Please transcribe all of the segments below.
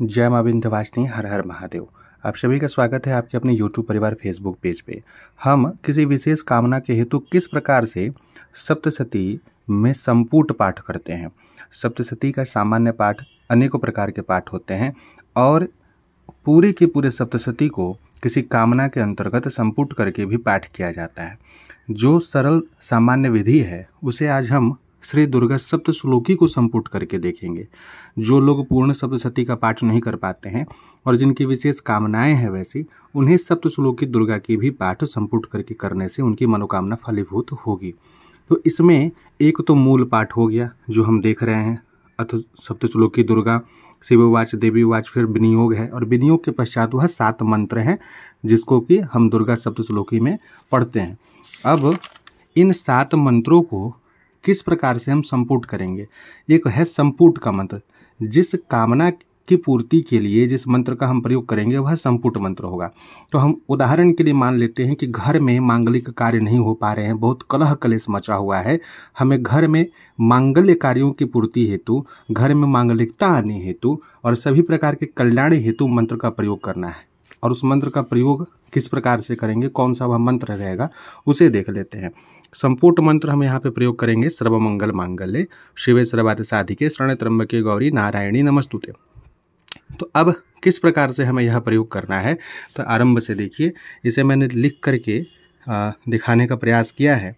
जय माँ विंध्यवासिनी हर हर महादेव आप सभी का स्वागत है आपके अपने YouTube परिवार फेसबुक पेज पे हम किसी विशेष कामना के हेतु किस प्रकार से सप्तशती में संपूट पाठ करते हैं सप्तशती का सामान्य पाठ अनेकों प्रकार के पाठ होते हैं और पूरे के पूरे सप्तशती को किसी कामना के अंतर्गत संपूट करके भी पाठ किया जाता है जो सरल सामान्य विधि है उसे आज हम श्री दुर्गा सप्त श्लोकी को संपुट करके देखेंगे जो लोग पूर्ण सप्तशती का पाठ नहीं कर पाते हैं और जिनकी विशेष कामनाएं हैं वैसी उन्हें सप्त श्लोकी दुर्गा की भी पाठ संपुट करके करने से उनकी मनोकामना फलीभूत होगी तो इसमें एक तो मूल पाठ हो गया जो हम देख रहे हैं अथ श्लोकी दुर्गा शिववाच देवीवाच फिर विनियोग है और विनियोग के पश्चात वह सात मंत्र हैं जिसको कि हम दुर्गा श्लोकी में पढ़ते हैं अब इन सात मंत्रों को किस प्रकार से हम संपुट करेंगे एक है संपुट का मंत्र जिस कामना की पूर्ति के लिए जिस मंत्र का हम प्रयोग करेंगे वह संपुट मंत्र होगा तो हम उदाहरण के लिए मान लेते हैं कि घर में मांगलिक कार्य नहीं हो पा रहे हैं बहुत कलह कलेश मचा हुआ है हमें घर में मांगल्य कार्यों की पूर्ति हेतु घर में मांगलिकता आने हेतु और सभी प्रकार के कल्याण हेतु मंत्र का प्रयोग करना है और उस मंत्र का प्रयोग किस प्रकार से करेंगे कौन सा वह मंत्र रहेगा उसे देख लेते हैं संपूर्ण मंत्र हम यहाँ पे प्रयोग करेंगे सर्वमंगल मांगल्य शिवे सर्वाद साधिके शरण त्रम्बके गौरी नारायणी नमस्तुते तो अब किस प्रकार से हमें यह प्रयोग करना है तो आरंभ से देखिए इसे मैंने लिख करके दिखाने का प्रयास किया है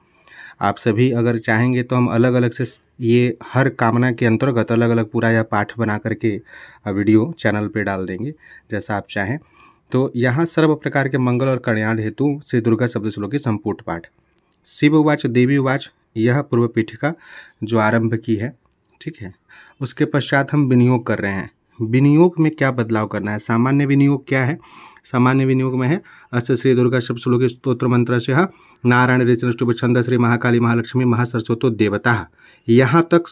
आप सभी अगर चाहेंगे तो हम अलग अलग से ये हर कामना के अंतर्गत अलग अलग पूरा यह पाठ बना करके वीडियो चैनल पे डाल देंगे जैसा आप चाहें तो यहाँ सर्व प्रकार के मंगल और कल्याण हेतु श्री दुर्गा शब्द श्लोक की संपूर्ण पाठ शिव उवाच देवी उवाच यह पूर्व पीठिका जो आरंभ की है ठीक है उसके पश्चात हम विनियोग कर रहे हैं विनियोग में क्या बदलाव करना है सामान्य विनियोग क्या है सामान्य विनियोग में है अस्त श्री दुर्गा शब्द श्लोक स्त्रोत्र मंत्र से नारायण रेचन छंद श्री महाकाली महालक्ष्मी महासरस्वतो देवता यहाँ तक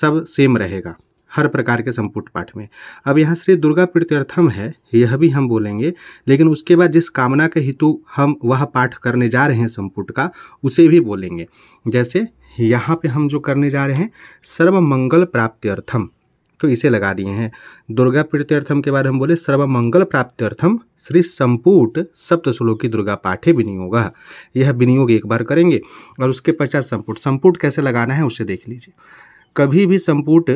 सब सेम रहेगा हर प्रकार के संपुट पाठ में अब यहाँ श्री दुर्गा प्रत्यर्थम है यह भी हम बोलेंगे लेकिन उसके बाद जिस कामना के हेतु हम वह पाठ करने जा रहे हैं संपुट का उसे भी बोलेंगे जैसे यहाँ पे हम जो करने जा रहे हैं सर्व मंगल प्राप्त्यर्थम तो इसे लगा दिए हैं दुर्गा प्रत्यर्थम के बाद हम बोले सर्वमंगल प्राप्त्यर्थम श्री संपूट सप्त श्लोकी दुर्गा पाठे विनियोग यह विनियोग एक बार करेंगे और उसके पश्चात संपुट संपुट कैसे लगाना है उसे देख लीजिए कभी भी संपुट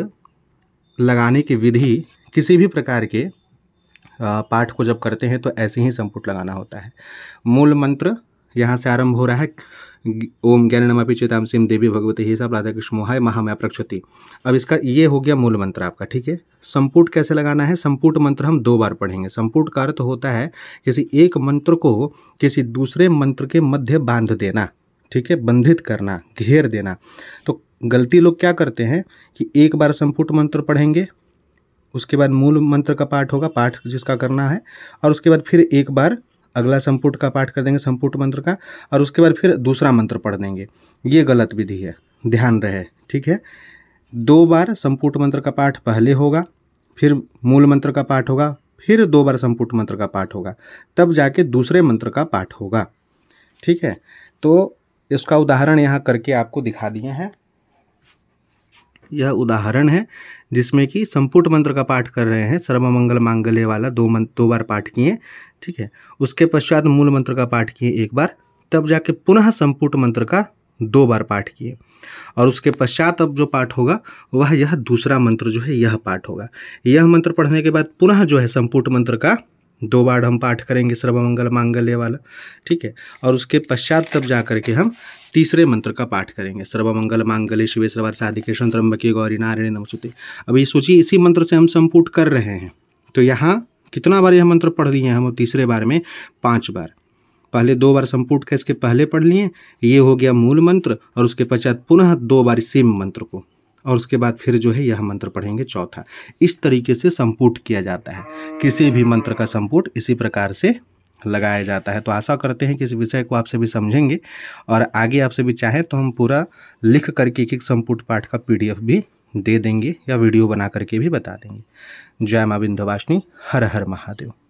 लगाने की विधि किसी भी प्रकार के पाठ को जब करते हैं तो ऐसे ही संपुट लगाना होता है मूल मंत्र यहाँ से आरंभ हो रहा है ओम ज्ञान नमपि चेताम सिम देवी भगवती ही सब राधा कृष्ण मोहाय महामया प्रक्षति अब इसका ये हो गया मूल मंत्र आपका ठीक है संपुट कैसे लगाना है संपुट मंत्र हम दो बार पढ़ेंगे संपुट का अर्थ होता है किसी एक मंत्र को किसी दूसरे मंत्र के मध्य बांध देना ठीक है बंधित करना घेर देना तो गलती लोग क्या करते हैं कि एक बार संपुट मंत्र पढ़ेंगे उसके बाद मूल मंत्र का पाठ होगा पाठ जिसका करना है और उसके बाद फिर एक बार अगला संपुट का पाठ कर देंगे संपुट मंत्र का और उसके बाद फिर दूसरा मंत्र पढ़ देंगे ये गलत विधि है ध्यान रहे ठीक है दो बार संपुट मंत्र का पाठ पहले होगा फिर मूल मंत्र का पाठ होगा फिर दो बार संपुट मंत्र का पाठ होगा तब जाके दूसरे मंत्र का पाठ होगा ठीक है तो इसका उदाहरण यहाँ करके आपको दिखा दिए हैं यह उदाहरण है जिसमें कि संपुट मंत्र का पाठ कर रहे हैं सर्वमंगल मांगल्य वाला दो मंत्र दो बार पाठ किए ठीक है उसके पश्चात मूल मंत्र का पाठ किए एक बार तब जाके पुनः संपुट मंत्र का दो बार पाठ किए और उसके पश्चात अब जो पाठ होगा वह यह दूसरा मंत्र जो है यह पाठ होगा यह मंत्र पढ़ने के बाद पुनः जो है संपुट मंत्र का दो बार हम पाठ करेंगे सर्वमंगल मांगल्य वाला ठीक है और उसके पश्चात तब जा करके हम तीसरे मंत्र का पाठ करेंगे सर्वमंगल मांगल्य शिवे सर्वर साधिके संत्रम्बकी गौरी नारायण नमसुते अब ये सूची इसी मंत्र से हम संपुट कर रहे हैं तो यहाँ कितना बार यह मंत्र पढ़ लिए हम तीसरे बार में पाँच बार पहले दो बार संपुट का इसके पहले पढ़ लिए ये हो गया मूल मंत्र और उसके पश्चात पुनः दो बार सेम मंत्र को और उसके बाद फिर जो है यह मंत्र पढ़ेंगे चौथा इस तरीके से संपुट किया जाता है किसी भी मंत्र का संपुट इसी प्रकार से लगाया जाता है तो आशा करते हैं कि इस विषय को आप सभी समझेंगे और आगे आप सभी चाहें तो हम पूरा लिख करके एक एक संपुट पाठ का पी भी दे देंगे या वीडियो बना करके भी बता देंगे जय माँ विंध्यवासिनी हर हर महादेव